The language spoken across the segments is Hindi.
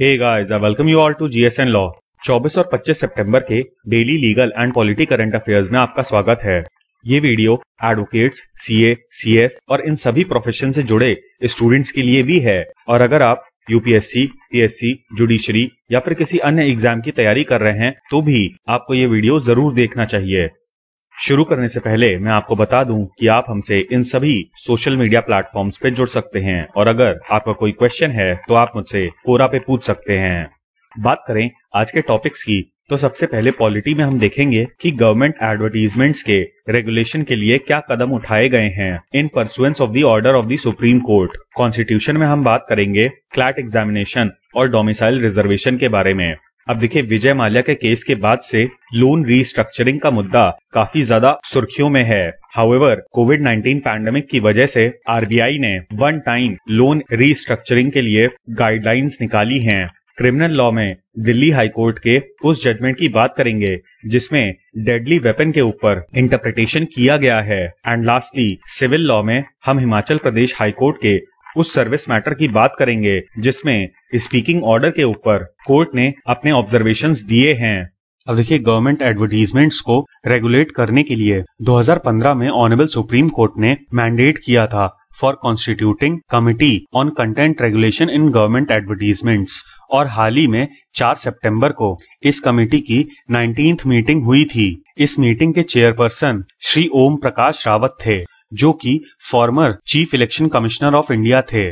Guys I welcome you all to GSN law 24 और 25 सितंबर के daily legal and polity current affairs में आपका स्वागत है ये वीडियो एडवोकेट्स सीए, सीएस और इन सभी प्रोफेशन से जुड़े स्टूडेंट्स के लिए भी है और अगर आप यूपीएससी पीएससी जुडिशरी या फिर किसी अन्य एग्जाम की तैयारी कर रहे हैं तो भी आपको ये वीडियो जरूर देखना चाहिए शुरू करने से पहले मैं आपको बता दूं कि आप हमसे इन सभी सोशल मीडिया प्लेटफॉर्म्स पे जुड़ सकते हैं और अगर आपका कोई क्वेश्चन है तो आप मुझसे कोरा पे पूछ सकते हैं बात करें आज के टॉपिक्स की तो सबसे पहले पॉलिटी में हम देखेंगे कि गवर्नमेंट एडवर्टीजमेंट्स के रेगुलेशन के लिए क्या कदम उठाए गए हैं in pursuance of the order of the supreme court constitution में हम बात करेंगे क्लैट एग्जामिनेशन और डोमिसाइल रिजर्वेशन के बारे में अब देखिए विजय माल्या के केस के बाद से लोन रीस्ट्रक्चरिंग का मुद्दा काफी ज्यादा सुर्खियों में है हाउएवर कोविड 19 पैंडेमिक की वजह से आरबीआई ने वन टाइम लोन रीस्ट्रक्चरिंग के लिए गाइडलाइंस निकाली हैं क्रिमिनल लॉ में दिल्ली हाई कोर्ट के उस जजमेंट की बात करेंगे जिसमें डेडली वेपन के ऊपर इंटरप्रिटेशन किया गया है एंड लास्टली सिविल लॉ में हम हिमाचल प्रदेश हाई कोर्ट के उस सर्विस मैटर की बात करेंगे जिसमें स्पीकिंग ऑर्डर के ऊपर कोर्ट ने अपने ऑब्जर्वेशन दिए हैं अब देखिए गवर्नमेंट एडवर्टीजमेंट्स को रेगुलेट करने के लिए 2015 में ऑनरेबल सुप्रीम कोर्ट ने मैंडेट किया था for constituting committee on content regulation in government advertisements और हाल ही में 4 सितंबर को इस कमेटी की नाइनटीन मीटिंग हुई थी इस मीटिंग के चेयरपर्सन श्री ओम प्रकाश रावत थे जो कि former chief election commissioner of India थे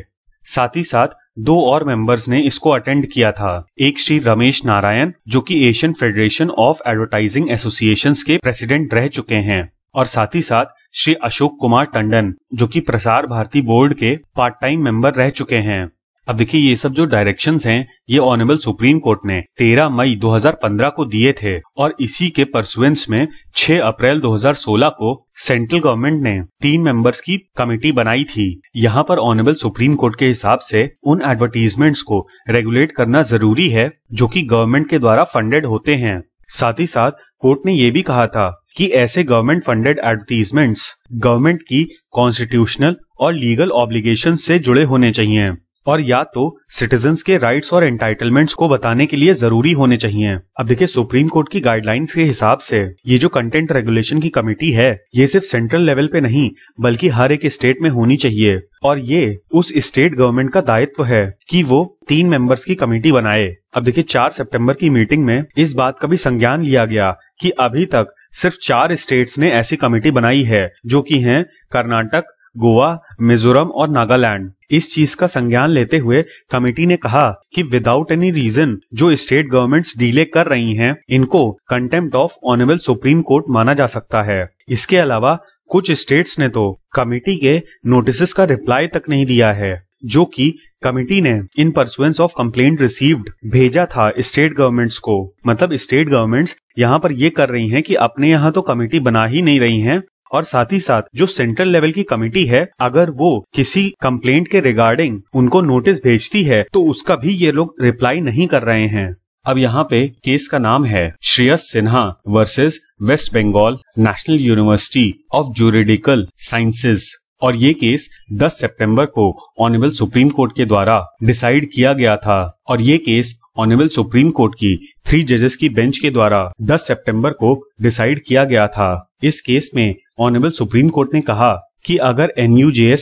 साथ ही साथ दो और मेंबर्स ने इसको अटेंड किया था एक श्री रमेश नारायण जो कि Asian federation of advertising association के प्रेसिडेंट रह चुके हैं और साथ ही साथ श्री अशोक कुमार टंडन जो कि प्रसार भारती बोर्ड के पार्ट टाइम मेंबर रह चुके हैं अब देखिए ये सब जो डायरेक्शंस हैं ये ऑनरेबल सुप्रीम कोर्ट ने 13 मई 2015 को दिए थे और इसी के परसुएंस में 6 अप्रैल 2016 को सेंट्रल गवर्नमेंट ने तीन मेंबर्स की कमेटी बनाई थी यहाँ पर ऑनरेबल सुप्रीम कोर्ट के हिसाब से उन एडवर्टीजमेंट्स को रेगुलेट करना जरूरी है जो कि गवर्नमेंट के द्वारा फंडेड होते हैं साथ ही साथ कोर्ट ने ये भी कहा था कि ऐसे गवर्नमेंट फंडेड एडवर्टीजमेंट्स गवर्नमेंट की कॉन्स्टिट्यूशनल और लीगल ऑब्लिगेशन से जुड़े होने चाहिए और या तो सिटीजन के राइट्स और एंटाइटलमेंट्स को बताने के लिए जरूरी होने चाहिए अब देखिए सुप्रीम कोर्ट की गाइडलाइंस के हिसाब से ये जो कंटेंट रेगुलेशन की कमेटी है ये सिर्फ सेंट्रल लेवल पे नहीं बल्कि हर एक स्टेट में होनी चाहिए और ये उस स्टेट गवर्नमेंट का दायित्व है कि वो तीन मेंबर्स की कमेटी बनाए अब देखिए चार सितंबर की मीटिंग में इस बात का भी संज्ञान लिया गया कि अभी तक सिर्फ चार स्टेट्स ने ऐसी कमेटी बनाई है जो कि हैं कर्नाटक गोवा मिजोरम और नागालैंड इस चीज का संज्ञान लेते हुए कमेटी ने कहा कि विदाउट एनी रीजन जो स्टेट गवर्नमेंट्स डीले कर रही हैं इनको contempt of honourable supreme court माना जा सकता है इसके अलावा कुछ स्टेट्स ने तो कमेटी के नोटिस का रिप्लाई तक नहीं दिया है जो कि कमेटी ने in pursuance of complaint received भेजा था स्टेट गवर्नमेंट्स को मतलब स्टेट गवर्नमेंट्स यहाँ पर ये कर रही हैं कि अपने यहाँ तो कमेटी बना ही नहीं रही हैं और साथ ही साथ जो सेंट्रल लेवल की कमेटी है अगर वो किसी कंप्लेंट के रिगार्डिंग उनको नोटिस भेजती है तो उसका भी ये लोग रिप्लाई नहीं कर रहे हैं अब यहाँ पे केस का नाम है Shreyas Sinha versus West Bengal national university of juridical sciences और ये केस 10 सितंबर को ऑनेबल सुप्रीम कोर्ट के द्वारा डिसाइड किया गया था और ये केस ऑनेबल सुप्रीम कोर्ट की थ्री जजेस की बेंच के द्वारा 10 सितंबर को डिसाइड किया गया था इस केस में ऑनेबल सुप्रीम कोर्ट ने कहा कि अगर एन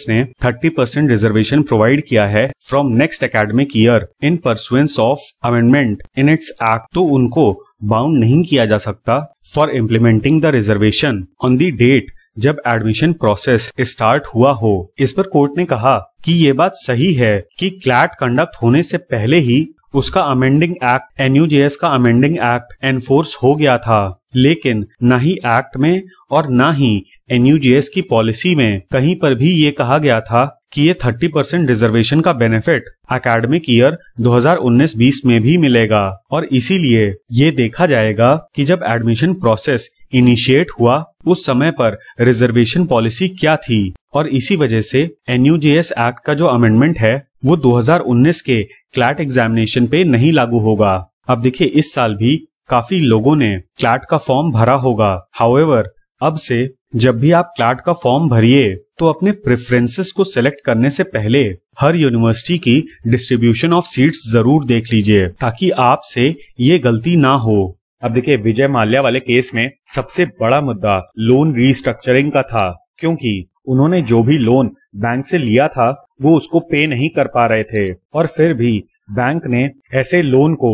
ने 30 परसेंट रिजर्वेशन प्रोवाइड किया है from next academic year in pursuance of amendment in its act तो उनको बाउंड नहीं किया जा सकता for implementing the reservation on the date जब एडमिशन प्रोसेस स्टार्ट हुआ हो इस पर कोर्ट ने कहा कि ये बात सही है कि क्लैट कंडक्ट होने से पहले ही उसका अमेंडिंग एक्ट एनयूजेएस का अमेंडिंग एक्ट एनफोर्स हो गया था लेकिन न ही एक्ट में और न ही एनयूजेएस की पॉलिसी में कहीं पर भी ये कहा गया था कि ये 30 परसेंट रिजर्वेशन का बेनिफिट अकेडमिक ईयर 2019-20 में भी मिलेगा और इसीलिए ये देखा जाएगा कि जब एडमिशन प्रोसेस इनिशिएट हुआ उस समय पर रिजर्वेशन पॉलिसी क्या थी और इसी वजह से एनयूजीएस एक्ट का जो अमेंडमेंट है वो 2019 के क्लैट एग्जामिनेशन पे नहीं लागू होगा अब देखिए इस साल भी काफी लोगों ने क्लैट का फॉर्म भरा होगा हाउएवर अब से जब भी आप क्लाट का फॉर्म भरिए तो अपने प्रेफरेंसेस को सिलेक्ट करने से पहले हर यूनिवर्सिटी की डिस्ट्रीब्यूशन ऑफ सीट्स जरूर देख लीजिए ताकि आपसे ये गलती ना हो अब देखिए विजय माल्या वाले केस में सबसे बड़ा मुद्दा लोन रिस्ट्रक्चरिंग का था क्योंकि उन्होंने जो भी लोन बैंक से लिया था वो उसको पे नहीं कर पा रहे थे और फिर भी बैंक ने ऐसे लोन को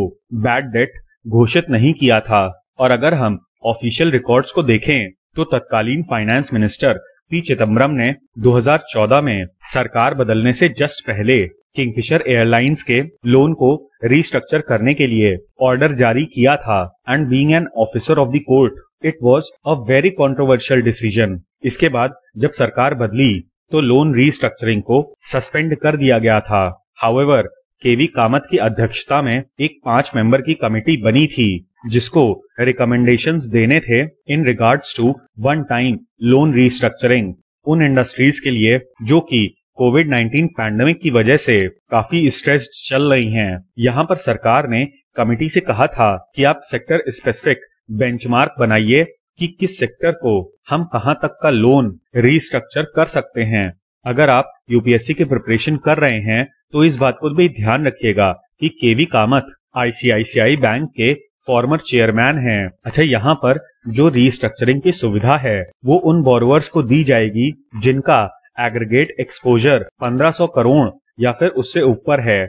बैड डेट घोषित नहीं किया था और अगर हम ऑफिशियल रिकॉर्ड्स को देखें तो तत्कालीन फाइनेंस मिनिस्टर पी चिदम्बरम ने 2014 में सरकार बदलने से जस्ट पहले किंगफिशर एयरलाइंस के लोन को रिस्ट्रक्चर करने के लिए ऑर्डर जारी किया था and being an officer of the court it was a very controversial decision इसके बाद जब सरकार बदली तो लोन रिस्ट्रक्चरिंग को सस्पेंड कर दिया गया था हाउएवर केवी कामत की अध्यक्षता में एक पांच मेंबर की कमेटी बनी थी जिसको रिकमेंडेशन देने थे in regards to one time loan restructuring उन इंडस्ट्रीज के लिए जो कि कोविड 19 पैंडेमिक की वजह से काफी स्ट्रेस्ड चल रही हैं। यहाँ पर सरकार ने कमेटी से कहा था कि आप सेक्टर स्पेसिफिक बेंचमार्क बनाइए कि किस सेक्टर को हम कहाँ तक का लोन रिस्ट्रक्चर कर सकते हैं अगर आप यूपीएससी के प्रिपरेशन कर रहे हैं तो इस बात को भी ध्यान रखिएगा कि केवी कामत आईसीआईसीआई बैंक के फॉर्मर चेयरमैन हैं अच्छा यहाँ पर जो रीस्ट्रक्चरिंग की सुविधा है वो उन बोरोवर्स को दी जाएगी जिनका एग्रीगेट एक्सपोजर 1500 करोड़ या फिर उससे ऊपर है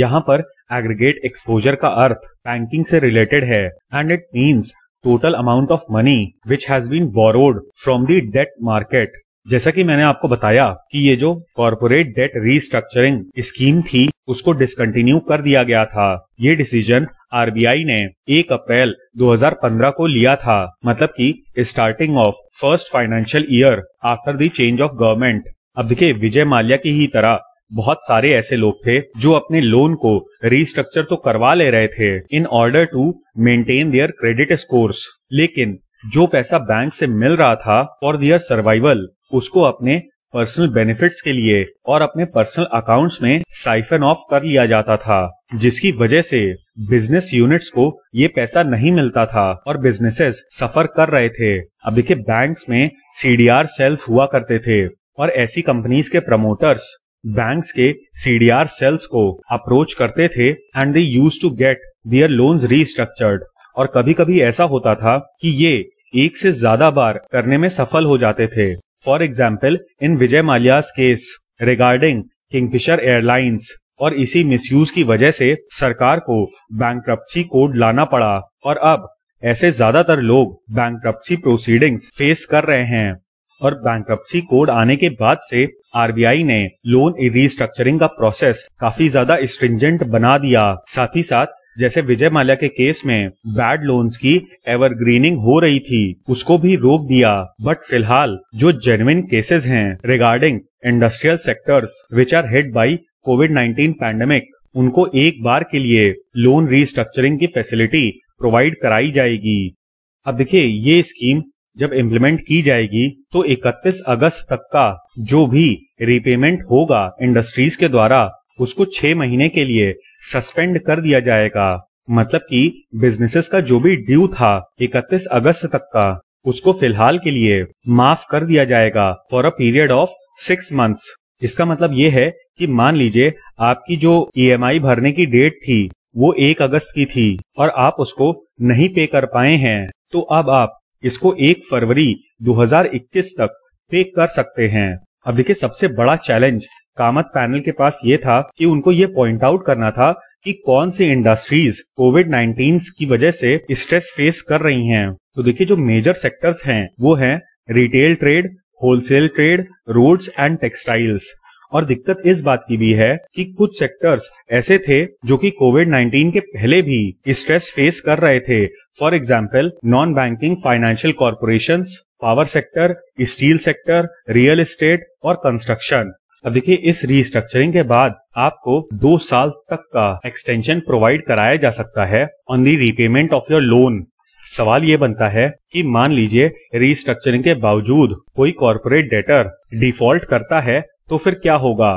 यहाँ पर एग्रीगेट एक्सपोजर का अर्थ बैंकिंग से रिलेटेड है and it means total amount of money which has been borrowed from the debt market जैसा कि मैंने आपको बताया कि ये जो कॉरपोरेट डेट रिस्ट्रक्चरिंग स्कीम थी उसको डिसकंटिन्यू कर दिया गया था ये डिसीजन आरबीआई ने 1 अप्रैल 2015 को लिया था मतलब कि starting of first financial year after the change of government अब देखिए विजय माल्या की ही तरह बहुत सारे ऐसे लोग थे जो अपने लोन को रिस्ट्रक्चर तो करवा ले रहे थे in order to maintain their credit scores लेकिन जो पैसा बैंक से मिल रहा था फॉर दियर सर्वाइवल उसको अपने पर्सनल बेनिफिट्स के लिए और अपने पर्सनल अकाउंट्स में साइफन ऑफ कर लिया जाता था जिसकी वजह से बिजनेस यूनिट्स को ये पैसा नहीं मिलता था और बिजनेसेस सफर कर रहे थे अब देखिए बैंक्स में सीडीआर सेल्स हुआ करते थे और ऐसी कंपनीज के प्रमोटर्स बैंक्स के सीडीआर सेल्स को अप्रोच करते थे and they used to get their loan restructured और कभी कभी ऐसा होता था कि ये एक से ज्यादा बार करने में सफल हो जाते थे for example in Vijay Malia's case regarding Kingfisher airlines और इसी मिसयूज की वजह से सरकार को बैंक कोड लाना पड़ा और अब ऐसे ज्यादातर लोग बैंक्रप्सी प्रोसीडिंग्स फेस कर रहे हैं और बैंक्रप्सी कोड आने के बाद से आरबीआई ने लोन रिस्ट्रक्चरिंग का प्रोसेस काफी ज्यादा स्ट्रिंजेंट बना दिया साथ ही साथ जैसे विजय माल्या के केस में बैड लोन्स की एवरग्रीनिंग हो रही थी उसको भी रोक दिया बट फिलहाल जो जेन्युन केसेस हैं regarding industrial sectors which are hit by COVID 19 pandemic उनको एक बार के लिए लोन रिस्ट्रक्चरिंग की फैसिलिटी प्रोवाइड कराई जाएगी अब देखिए ये स्कीम जब इम्प्लीमेंट की जाएगी तो 31 अगस्त तक का जो भी रिपेमेंट होगा इंडस्ट्रीज के द्वारा उसको छह महीने के लिए सस्पेंड कर दिया जाएगा मतलब कि बिजनेसेस का जो भी ड्यू था 31 अगस्त तक का उसको फिलहाल के लिए माफ कर दिया जाएगा for a period of six months इसका मतलब ये है कि मान लीजिए आपकी जो ईएमआई e भरने की डेट थी वो एक अगस्त की थी और आप उसको नहीं पे कर पाए हैं तो अब आप इसको एक फरवरी 2021 तक पे कर सकते हैं अब देखिए सबसे बड़ा चैलेंज कामत पैनल के पास ये था कि उनको ये पॉइंट आउट करना था कि कौन सी इंडस्ट्रीज कोविड 19 की वजह से स्ट्रेस फेस कर रही हैं। तो देखिए जो मेजर सेक्टर्स हैं वो हैं retail trade wholesale trade roads and textiles और दिक्कत इस बात की भी है कि कुछ सेक्टर्स ऐसे थे जो कि कोविड 19 के पहले भी स्ट्रेस फेस कर रहे थे for example non banking financial corporation power sector steel sector real estate और कंस्ट्रक्शन अब देखिए इस रीस्ट्रक्चरिंग के बाद आपको दो साल तक का एक्सटेंशन प्रोवाइड कराया जा सकता है on the repayment of your loan सवाल ये बनता है कि मान लीजिए रीस्ट्रक्चरिंग के बावजूद कोई कॉरपोरेट डेटर डिफॉल्ट करता है तो फिर क्या होगा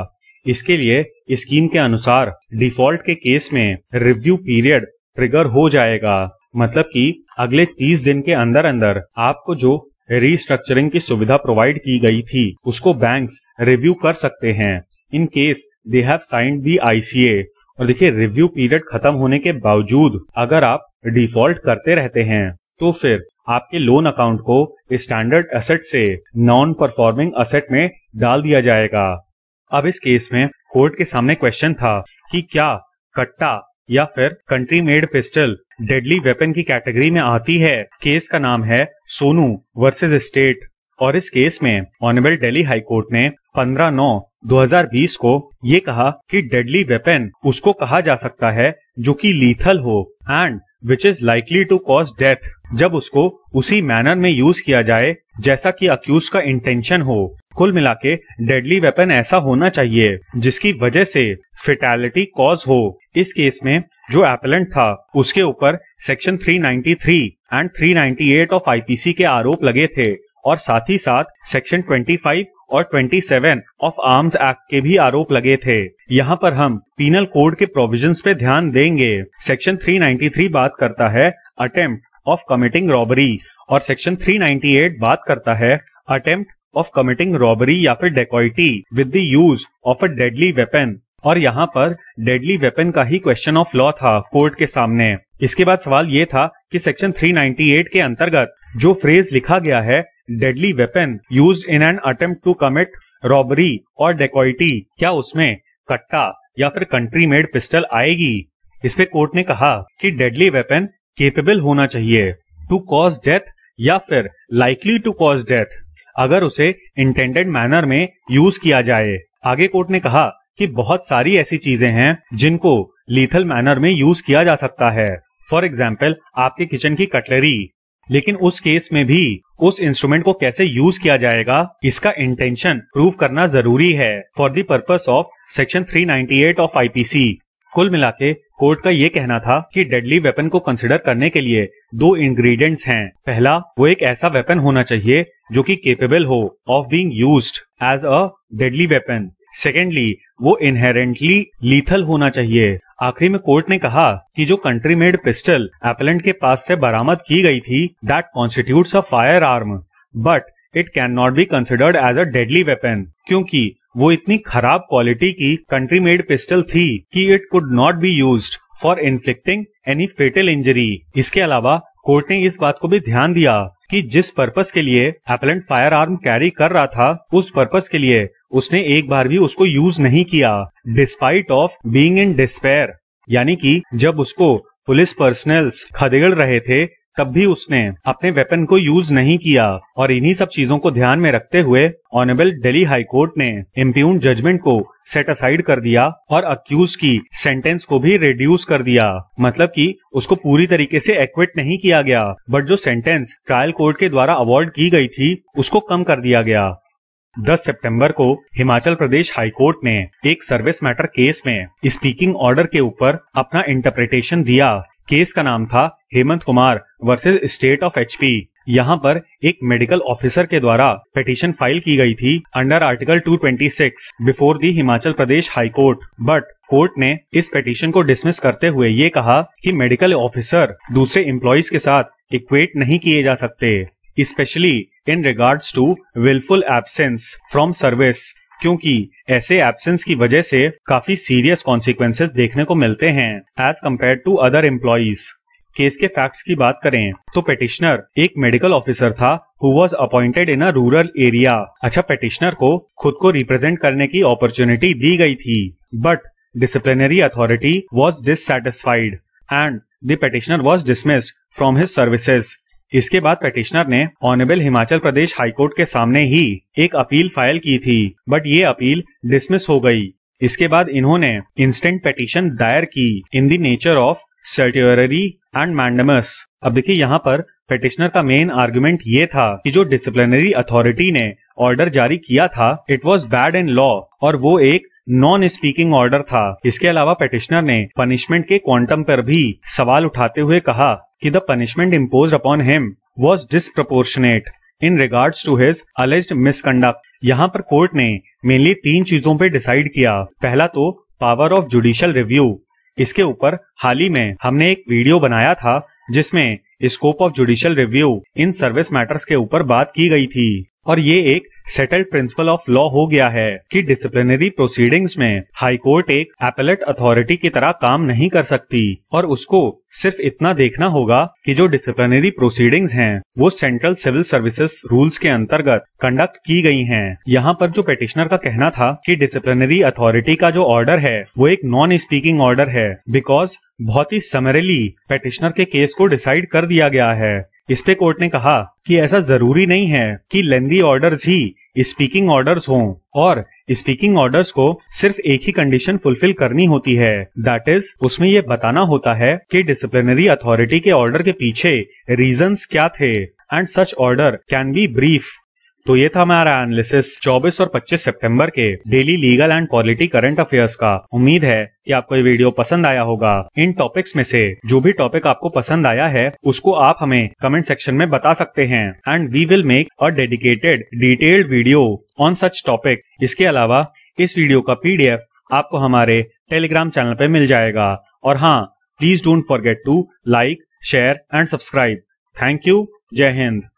इसके लिए स्कीम के अनुसार डिफॉल्ट के केस में रिव्यू पीरियड ट्रिगर हो जाएगा मतलब कि अगले 30 दिन के अंदर अंदर आपको जो रीस्ट्रक्चरिंग की सुविधा प्रोवाइड की गई थी उसको बैंक्स रिव्यू कर सकते हैं in case they have signed the ICA और देखिए रिव्यू पीरियड खत्म होने के बावजूद अगर आप डिफॉल्ट करते रहते हैं तो फिर आपके लोन अकाउंट को स्टैंडर्ड एसेट से नॉन परफॉर्मिंग एसेट में डाल दिया जाएगा अब इस केस में कोर्ट के सामने क्वेश्चन था कि क्या कट्टा या फिर country made pistol deadly weapon की कैटेगरी में आती है केस का नाम है सोनू वर्सेज स्टेट और इस केस में ऑनरेबल डेली हाई कोर्ट ने 15 नौ 2020 को ये कहा कि डेडली वेपन उसको कहा जा सकता है जो कि लीथल हो and which is likely to cause death जब उसको उसी मैनर में यूज किया जाए जैसा कि अक्यूज का इंटेंशन हो कुल मिला के डेडली वेपन ऐसा होना चाहिए जिसकी वजह से फिटैलिटी कॉज हो इस केस में जो एपलेंट था उसके ऊपर सेक्शन 393 एंड 398 ऑफ आईपीसी के आरोप लगे थे और साथ ही साथ सेक्शन 25 और 27 ऑफ आर्म्स एक्ट के भी आरोप लगे थे यहाँ पर हम पीनल कोड के प्रोविजंस पे ध्यान देंगे सेक्शन 393 बात करता है अटेम्प्ट ऑफ कमिटिंग रॉबरी और सेक्शन 398 बात करता है अटेम्प्ट ऑफ कमिटिंग रॉबरी या फिर dacoity with the use of a deadly weapon और यहाँ पर डेडली वेपन का ही क्वेश्चन ऑफ लॉ था कोर्ट के सामने इसके बाद सवाल ये था कि सेक्शन 398 के अंतर्गत जो फ्रेज लिखा गया है deadly weapon use in an attempt to commit robbery और डेकोइटी क्या उसमें कट्टा या फिर कंट्री मेड पिस्टल आएगी इस पे कोर्ट ने कहा कि डेडली वेपन केपेबल होना चाहिए टू कॉज डेथ या फिर लाइकली टू कॉज डेथ अगर उसे इंटेंडेड मैनर में यूज किया जाए आगे कोर्ट ने कहा कि बहुत सारी ऐसी चीजें हैं जिनको लीथल मैनर में यूज किया जा सकता है फॉर एग्जाम्पल आपके किचन की कटलरी लेकिन उस केस में भी उस इंस्ट्रूमेंट को कैसे यूज किया जाएगा इसका इंटेंशन प्रूव करना जरूरी है for the purpose of section 398 ऑफ आईपीसी कुल मिला के कोर्ट का ये कहना था कि डेडली वेपन को कंसिडर करने के लिए दो इंग्रेडिएंट्स हैं पहला वो एक ऐसा वेपन होना चाहिए जो कि केपेबल हो of being used as a deadly weapon secondly वो इनहेरेंटली लीथल होना चाहिए आखिरी में कोर्ट ने कहा कि जो कंट्री मेड पिस्टल एपलेंट के पास से बरामद की गई थी that constitute a firearm but it can not be considered as a deadly weapon क्योंकि वो इतनी खराब क्वालिटी की कंट्री मेड पिस्टल थी कि it could not be use for inflicting any fatal injury इसके अलावा कोर्ट ने इस बात को भी ध्यान दिया कि जिस पर्पस के लिए एपलेंट फायर आर्म कैरी कर रहा था उस पर्पस के लिए उसने एक बार भी उसको यूज नहीं किया despite of being in despair यानी कि जब उसको पुलिस पर्सनल्स खदेड़ रहे थे तब भी उसने अपने वेपन को यूज नहीं किया और इन्हीं सब चीजों को ध्यान में रखते हुए ऑनरेबल दिल्ली हाई कोर्ट ने इम्प्यून जजमेंट को सेट असाइड कर दिया और अक्यूज की सेंटेंस को भी रिड्यूस कर दिया मतलब कि उसको पूरी तरीके से एक्विट नहीं किया गया बट जो सेंटेंस ट्रायल कोर्ट के द्वारा अवॉर्ड की गई थी उसको कम कर दिया गया 10 सितंबर को हिमाचल प्रदेश हाई कोर्ट ने एक सर्विस मैटर केस में स्पीकिंग ऑर्डर के ऊपर अपना इंटरप्रिटेशन दिया केस का नाम था Hemant Kumar versus state of HP यहाँ पर एक मेडिकल ऑफिसर के द्वारा पिटीशन फाइल की गई थी under article 226 before the Himachal Pradesh high court but court ने इस पिटीशन को डिसमिस करते हुए ये कहा कि मेडिकल ऑफिसर दूसरे एम्प्लॉज के साथ इक्वेट नहीं किए जा सकते specially in regards to wilful absence from service क्योंकि ऐसे एबसेंस की वजह से काफी सीरियस कॉन्सिक्वेंसेज देखने को मिलते हैं as compare to other employees case के फैक्ट्स की बात करें तो पेटिशनर एक मेडिकल ऑफिसर था who was appointed in a rural area अच्छा पेटिशनर को खुद को रिप्रेजेंट करने की अपॉर्चुनिटी दी गई थी but disciplinary authority was dissatisfied and the petitioner was dismissed from his services इसके बाद पेटिशनर ने ऑनरेबल हिमाचल प्रदेश हाईकोर्ट के सामने ही एक अपील फाइल की थी बट ये अपील डिसमिस हो गई इसके बाद इन्होंने इंस्टेंट पेटिशन दायर की in the nature of certiorari and mandamus अब देखिए यहाँ पर पेटिशनर का मेन आर्ग्यूमेंट ये था कि जो डिसिप्लिनरी अथॉरिटी ने ऑर्डर जारी किया था it was bad in law और वो एक नॉन स्पीकिंग ऑर्डर था इसके अलावा पेटिशनर ने पनिशमेंट के क्वांटम पर भी सवाल उठाते हुए कहा कि the punishment impose upon him was disproportionate in regard to his alleged misconduct यहाँ पर कोर्ट ने मेनली तीन चीजों पर डिसाइड किया पहला तो पावर ऑफ जुडिशियल रिव्यू इसके ऊपर हाल ही में हमने एक वीडियो बनाया था जिसमें scope of judicial review in service matters के ऊपर बात की गई थी और ये एक सेटल्ड प्रिंसिपल ऑफ लॉ हो गया है कि डिसिप्लिनरी प्रोसीडिंग्स में हाई कोर्ट एक एपेलेट अथॉरिटी की तरह काम नहीं कर सकती और उसको सिर्फ इतना देखना होगा कि जो डिसिप्लिनरी प्रोसीडिंग्स हैं वो सेंट्रल सिविल सर्विसेज रूल्स के अंतर्गत कंडक्ट की गई हैं। यहाँ पर जो पेटिशनर का कहना था कि डिसिप्लिनरी अथॉरिटी का जो ऑर्डर है वो एक नॉन स्पीकिंग ऑर्डर है बिकॉज बहुत ही समरली पेटिशनर के केस को डिसाइड कर दिया गया है इस पे कोर्ट ने कहा कि ऐसा जरूरी नहीं है कि लेंदी ऑर्डर्स ही स्पीकिंग ऑर्डर्स हों और स्पीकिंग ऑर्डर्स को सिर्फ एक ही कंडीशन फुलफिल करनी होती है दैट इज उसमें ये बताना होता है कि डिसिप्लिनरी अथॉरिटी के ऑर्डर के पीछे रीजंस क्या थे and such order can be brief तो ये था हमारा एनालिसिस 24 और 25 सितंबर के daily legal and polity current affairs का उम्मीद है कि आपको ये वीडियो पसंद आया होगा इन टॉपिक्स में से जो भी टॉपिक आपको पसंद आया है उसको आप हमें कमेंट सेक्शन में बता सकते हैं and we will make a dedicated detailed video on such topic इसके अलावा इस वीडियो का पीडीएफ आपको हमारे टेलीग्राम चैनल पे मिल जाएगा और हाँ please don't forget to like share and subscribe thank you जय हिंद